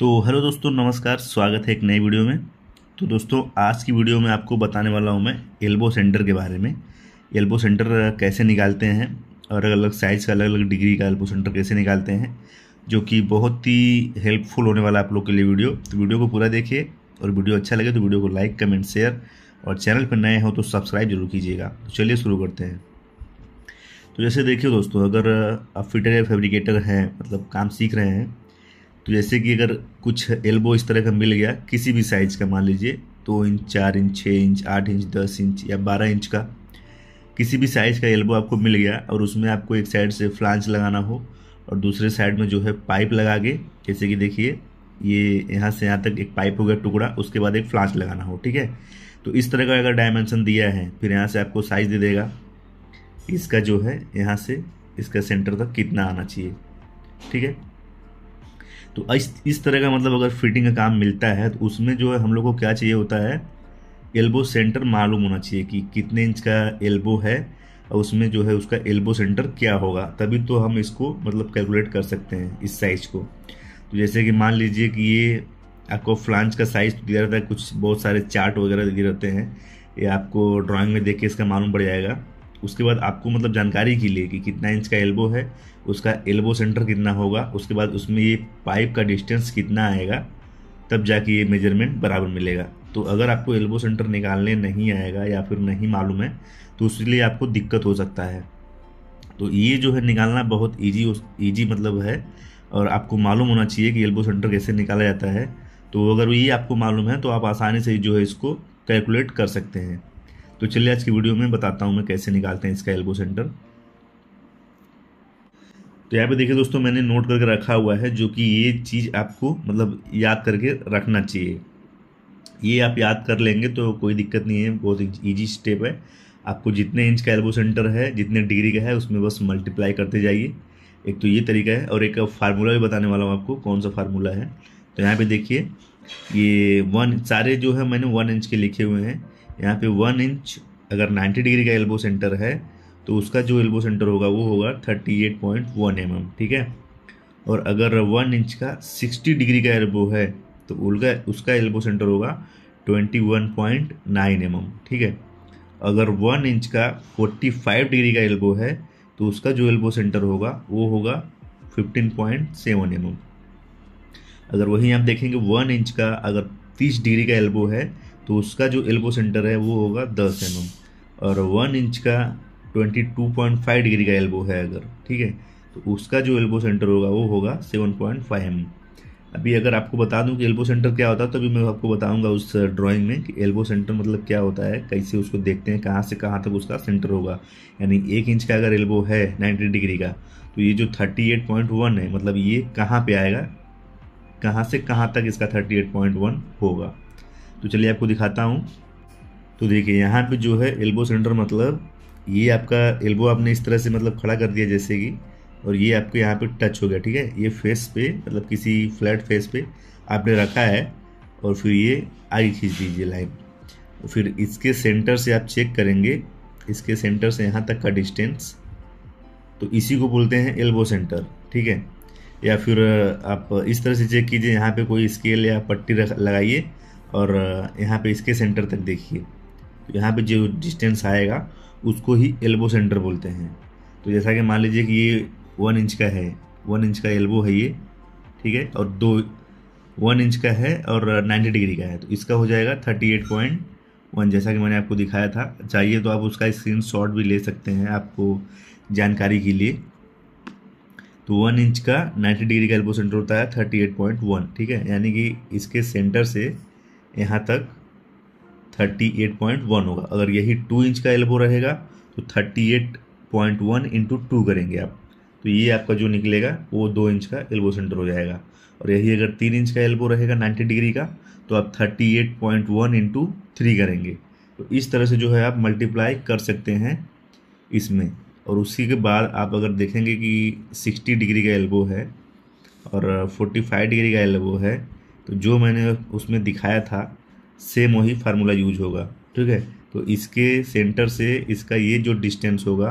तो हेलो दोस्तों नमस्कार स्वागत है एक नई वीडियो में तो दोस्तों आज की वीडियो में आपको बताने वाला हूँ मैं एल्बो सेंटर के बारे में एल्बो सेंटर कैसे निकालते हैं और अलग अलग साइज़ का अलग अलग डिग्री का एल्बो सेंटर कैसे निकालते हैं जो कि बहुत ही हेल्पफुल होने वाला आप लोग के लिए वीडियो तो वीडियो को पूरा देखिए और वीडियो अच्छा लगे तो वीडियो को लाइक कमेंट शेयर और चैनल पर नए हो तो सब्सक्राइब जरूर कीजिएगा तो चलिए शुरू करते हैं तो जैसे देखिए दोस्तों अगर आप फिटर या फेब्रिकेटर हैं मतलब काम सीख रहे हैं तो जैसे कि अगर कुछ एल्बो इस तरह का मिल गया किसी भी साइज़ का मान लीजिए दो तो इंच चार इंच छः इंच आठ इंच दस इंच या बारह इंच का किसी भी साइज़ का एल्बो आपको मिल गया और उसमें आपको एक साइड से फ्लांच लगाना हो और दूसरे साइड में जो है पाइप लगा के जैसे कि देखिए ये यहाँ से यहाँ तक एक पाइप हो गया टुकड़ा उसके बाद एक फ्लांच लगाना हो ठीक है तो इस तरह का अगर डायमेंशन दिया है फिर यहाँ से आपको साइज़ दे देगा इसका जो है यहाँ से इसका सेंटर तक कितना आना चाहिए ठीक है तो इस इस तरह का मतलब अगर फिटिंग का काम मिलता है तो उसमें जो है हम लोग को क्या चाहिए होता है एल्बो सेंटर मालूम होना चाहिए कि कितने इंच का एल्बो है और उसमें जो है उसका एल्बो सेंटर क्या होगा तभी तो हम इसको मतलब कैलकुलेट कर सकते हैं इस साइज़ को तो जैसे कि मान लीजिए कि ये आपको फ्लांच का साइज़ तो दिया रहता है कुछ बहुत सारे चार्ट वगैरह दिए रहते हैं ये आपको ड्राइंग में देख के इसका मालूम पड़ जाएगा उसके बाद आपको मतलब जानकारी के लिए कि कितना इंच का एल्बो है उसका एल्बो सेंटर कितना होगा उसके बाद उसमें ये पाइप का डिस्टेंस कितना आएगा तब जाके ये मेजरमेंट बराबर मिलेगा तो अगर आपको एल्बो सेंटर निकालने नहीं आएगा या फिर नहीं मालूम है तो उसके लिए आपको दिक्कत हो सकता है तो ये जो है निकालना बहुत ईजी ईजी मतलब है और आपको मालूम होना चाहिए कि एल्बो सेंटर कैसे निकाला जाता है तो अगर ये आपको मालूम है तो आप आसानी से जो है इसको कैलकुलेट कर सकते हैं तो चलिए आज की वीडियो में बताता हूँ मैं कैसे निकालते हैं इसका एल्बो सेंटर तो यहाँ पे देखिए दोस्तों मैंने नोट करके रखा हुआ है जो कि ये चीज़ आपको मतलब याद करके रखना चाहिए ये आप याद कर लेंगे तो कोई दिक्कत नहीं है बहुत ईजी स्टेप है आपको जितने इंच का एल्बो सेंटर है जितने डिग्री का है उसमें बस मल्टीप्लाई करते जाइए एक तो ये तरीका है और एक फार्मूला भी बताने वाला हूँ आपको कौन सा फार्मूला है तो यहाँ पे देखिए ये वन सारे जो है मैंने वन इंच के लिखे हुए हैं यहाँ पे वन इंच अगर 90 डिग्री का एल्बो सेंटर है तो उसका जो एल्बो सेंटर होगा वो होगा 38.1 पॉइंट mm, ठीक है और अगर वन इंच का 60 डिग्री का एल्बो है तो उनका उसका एल्बो सेंटर होगा 21.9 पॉइंट mm, ठीक है अगर वन इंच का 45 डिग्री का एल्बो है तो उसका जो एल्बो सेंटर होगा वो होगा 15.7 पॉइंट mm. अगर वहीं आप देखेंगे वन इंच का अगर 30 डिग्री का एल्बो है तो उसका जो एल्बो सेंटर है वो होगा दस एम mm और वन इंच का twenty two point five degree का एल्बो है अगर ठीक है तो उसका जो एल्बो सेंटर होगा वो होगा सेवन पॉइंट फाइव एम अभी अगर आपको बता दूं कि एल्बो सेंटर क्या होता है तो अभी मैं आपको बताऊंगा उस ड्राइंग में कि एल्बो सेंटर मतलब क्या होता है कैसे उसको देखते हैं कहाँ से कहाँ तक उसका सेंटर होगा यानी एक इंच का अगर एल्बो है नाइन्टी डिग्री का तो ये जो थर्टी एट पॉइंट वन है मतलब ये कहाँ पे आएगा कहाँ से कहाँ तक इसका थर्टी एट पॉइंट वन होगा तो चलिए आपको दिखाता हूँ तो देखिए यहाँ पे जो है एल्बो सेंटर मतलब ये आपका एल्बो आपने इस तरह से मतलब खड़ा कर दिया जैसे कि और ये आपके यहाँ पे टच हो गया ठीक है ये फेस पे मतलब किसी फ्लैट फेस पे आपने रखा है और फिर ये आगे खींच दीजिए लाइन फिर इसके सेंटर से आप चेक करेंगे इसके सेंटर से यहाँ तक का डिस्टेंस तो इसी को बोलते हैं एल्बो सेंटर ठीक है या फिर आप इस तरह से चेक कीजिए यहाँ पे कोई स्केल या पट्टी लगाइए और यहाँ पे इसके सेंटर तक देखिए यहाँ पे जो डिस्टेंस आएगा उसको ही एल्बो सेंटर बोलते हैं तो जैसा कि मान लीजिए कि ये वन इंच का है वन इंच का एल्बो है ये ठीक है और दो वन इंच का है और नाइन्टी डिग्री का है तो इसका हो जाएगा थर्टी एट पॉइंट वन जैसा कि मैंने आपको दिखाया था चाहिए तो आप उसका स्क्रीन शॉट भी ले सकते हैं आपको जानकारी के लिए तो वन इंच का नाइन्टी डिग्री का एल्बो सेंटर होता है थर्टी एट पॉइंट वन ठीक है यानी कि इसके सेंटर से यहाँ तक 38.1 होगा अगर यही टू इंच का एल्बो रहेगा तो 38.1 इंटू टू करेंगे आप तो ये आपका जो निकलेगा वो दो इंच का एल्बो सेंटर हो जाएगा और यही अगर तीन इंच का एल्बो रहेगा 90 डिग्री का तो आप 38.1 पॉइंट वन इंटू थ्री करेंगे तो इस तरह से जो है आप मल्टीप्लाई कर सकते हैं इसमें और उसी के बाद आप अगर देखेंगे कि 60 डिग्री का एल्बो है और 45 डिग्री का एल्बो है तो जो मैंने उसमें दिखाया था सेम वही फार्मूला यूज होगा ठीक है तो इसके सेंटर से इसका ये जो डिस्टेंस होगा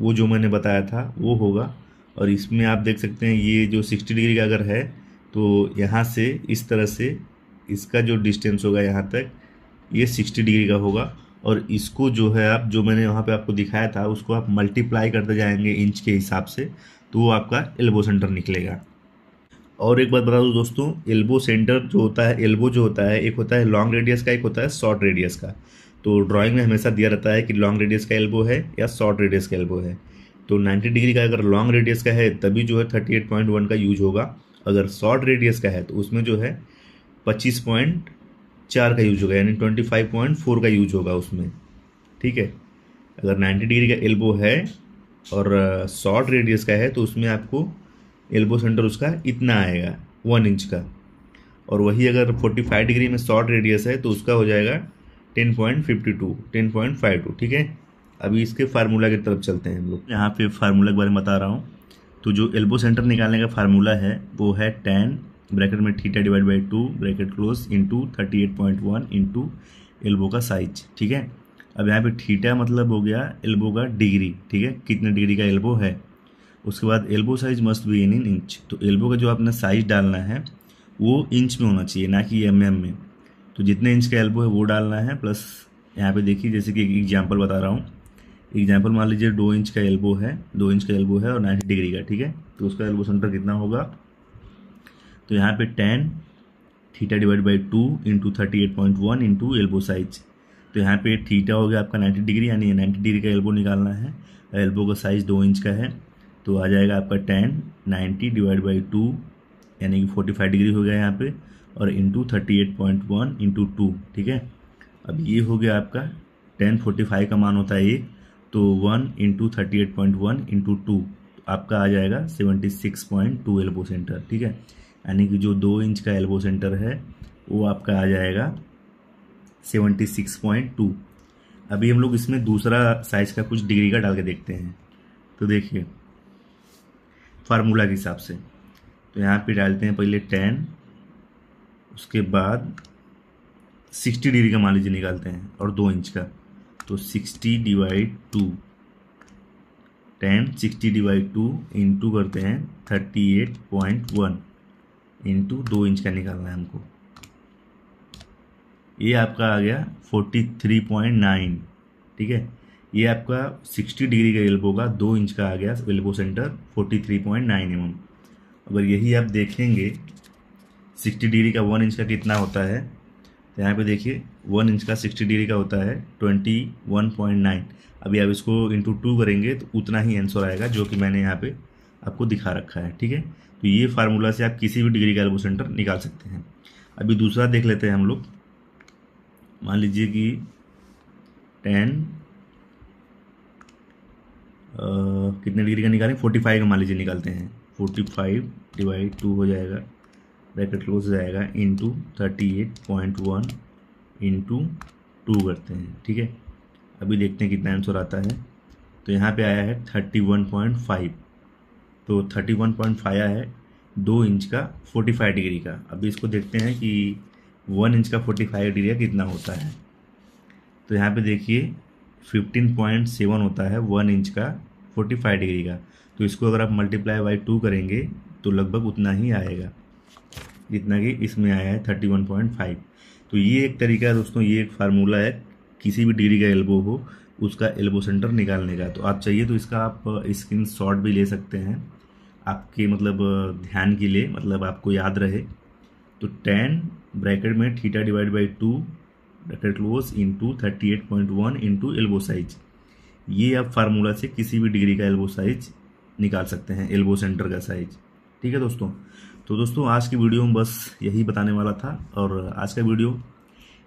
वो जो मैंने बताया था वो होगा और इसमें आप देख सकते हैं ये जो सिक्सटी डिग्री का अगर है तो यहाँ से इस तरह से इसका जो डिस्टेंस होगा यहाँ तक ये सिक्सटी डिग्री का होगा और इसको जो है आप जो मैंने वहाँ पे आपको दिखाया था उसको आप मल्टीप्लाई करते जाएंगे इंच के हिसाब से तो वो आपका एल्बो सेंटर निकलेगा और एक बात बता दूँ दोस्तों एल्बो सेंटर जो होता है एल्बो जो होता है एक होता है लॉन्ग रेडियस का एक होता है शॉर्ट रेडियस का तो ड्राइंग में हमेशा दिया रहता है कि लॉन्ग रेडियस का एल्बो है या शॉर्ट रेडियस का एल्बो है तो 90 डिग्री का अगर लॉन्ग रेडियस का है तभी जो है 38.1 का यूज होगा अगर शॉर्ट रेडियस का है तो उसमें जो है 25.4 का यूज होगा यानी 25.4 का यूज होगा उसमें ठीक है अगर 90 डिग्री का एल्बो है और शॉर्ट uh, रेडियस का है तो उसमें आपको एल्बो सेंटर उसका इतना आएगा वन इंच का और वही अगर फोर्टी फाइव डिग्री में शॉर्ट रेडियस है तो उसका हो जाएगा ten point fifty two ten point five two ठीक है अभी इसके फार्मूला की तरफ चलते हैं हम लोग यहाँ पे फार्मूला के बारे में बता रहा हूँ तो जो एल्बो सेंटर निकालने का फार्मूला है वो है टेन ब्रैकेट में theta divide by two bracket close into thirty eight point one into elbow का साइज ठीक है अब यहाँ पे थीटा मतलब हो गया एल्बो का डिग्री ठीक है कितने डिग्री का एल्बो है उसके बाद elbow size must be in in inch तो एल्बो का जो आपने साइज डालना है वो इंच में होना चाहिए ना कि एम mm एम में तो जितने इंच का एल्बो है वो डालना है प्लस यहाँ पे देखिए जैसे कि एक एग्जाम्पल बता रहा हूँ एग्जाम्पल मान लीजिए दो इंच का एल्बो है दो इंच का एल्बो है और नाइन्टी डिग्री का ठीक है तो उसका एल्बो सेंटर कितना होगा तो यहाँ पे ten theta divide by two into thirty eight point one into elbow size तो यहाँ पे थीटा हो गया आपका नाइन्टी डिग्री यानी नाइन्टी डिग्री का एल्बो निकालना है एल्बो का साइज दो इंच का है तो आ जाएगा आपका ten ninety divide by two यानी कि फोर्टी फाइव डिग्री हो गया यहाँ पे और into thirty eight point one into two ठीक है अब ये हो गया आपका टेन फोर्टी फाइव का मान होता है ये तो one into thirty eight point one into two आपका आ जाएगा seventy six point two elbow centre ठीक है यानी कि जो दो इंच का एल्बो सेंटर है वो आपका आ जाएगा सेवेंटी सिक्स पॉइंट टू अभी हम लोग इसमें दूसरा साइज़ का कुछ डिग्री का डाल के देखते हैं तो देखिए फार्मूला के हिसाब से तो यहाँ पे डालते हैं पहले टेन उसके बाद सिक्सटी डिग्री का मान लीजिए निकालते हैं और दो इंच का तो sixty divide two ten sixty divide two into करते हैं thirty eight point one into दो इंच का निकालना है हमको ये आपका आ गया फोर्टी थ्री पॉइंट नाइन ठीक है ये आपका 60 डिग्री का एल्बो का दो इंच का आ गया एल्बो सेंटर 43.9 एम अगर यही आप देखेंगे 60 डिग्री का वन इंच का कितना होता है तो यहाँ पे देखिए वन इंच का 60 डिग्री का होता है 21.9 अभी आप इसको इंटू टू करेंगे तो उतना ही आंसर आएगा जो कि मैंने यहाँ पे आपको दिखा रखा है ठीक है तो ये फार्मूला से आप किसी भी डिग्री का एल्बो सेंटर निकाल सकते हैं अभी दूसरा देख लेते हैं हम लोग मान लीजिए कि टेन कितने डिग्री का निकालें फोर्टी फाइव का मान लीजिए निकालते हैं फोर्टी फाइव डिवाइड टू हो जाएगा ब्रैकेट क्लोज हो जाएगा into thirty eight point one into two करते हैं ठीक है अभी देखते हैं कितना आंसर आता है तो यहाँ पे आया है थर्टी वन पॉइंट फाइव तो थर्टी वन पॉइंट फाइव आया है दो इंच का फोर्टी फाइव डिग्री का अभी इसको देखते हैं कि वन इंच का फोर्टी फाइव डिग्री का कितना होता है तो यहाँ पे देखिए फिफ्टीन पॉइंट सेवन होता है वन इंच का फोर्टी फाइव डिग्री का तो इसको अगर आप मल्टीप्लाई बाई टू करेंगे तो लगभग उतना ही आएगा जितना कि इसमें आया है थर्टी वन पॉइंट फाइव तो ये एक तरीका है दोस्तों ये एक फार्मूला है किसी भी डिग्री का एल्बो हो उसका एल्बो सेंटर निकालने का तो आप चाहिए तो इसका आप स्क्रीन शॉट भी ले सकते हैं आपके मतलब ध्यान के लिए मतलब आपको याद रहे तो टेन ब्रैकेट में theta divide by two bracket close into thirty eight point one into elbow size ये आप फार्मूला से किसी भी डिग्री का एल्बो साइज निकाल सकते हैं एल्बो सेंटर का साइज ठीक है दोस्तों तो दोस्तों आज की वीडियो में बस यही बताने वाला था और आज का वीडियो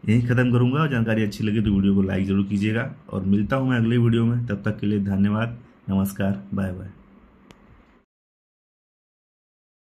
यहीं ख़त्म करूंगा जानकारी अच्छी लगी तो वीडियो को लाइक ज़रूर कीजिएगा और मिलता हूँ मैं अगले वीडियो में तब तक के लिए धन्यवाद नमस्कार बाय बाय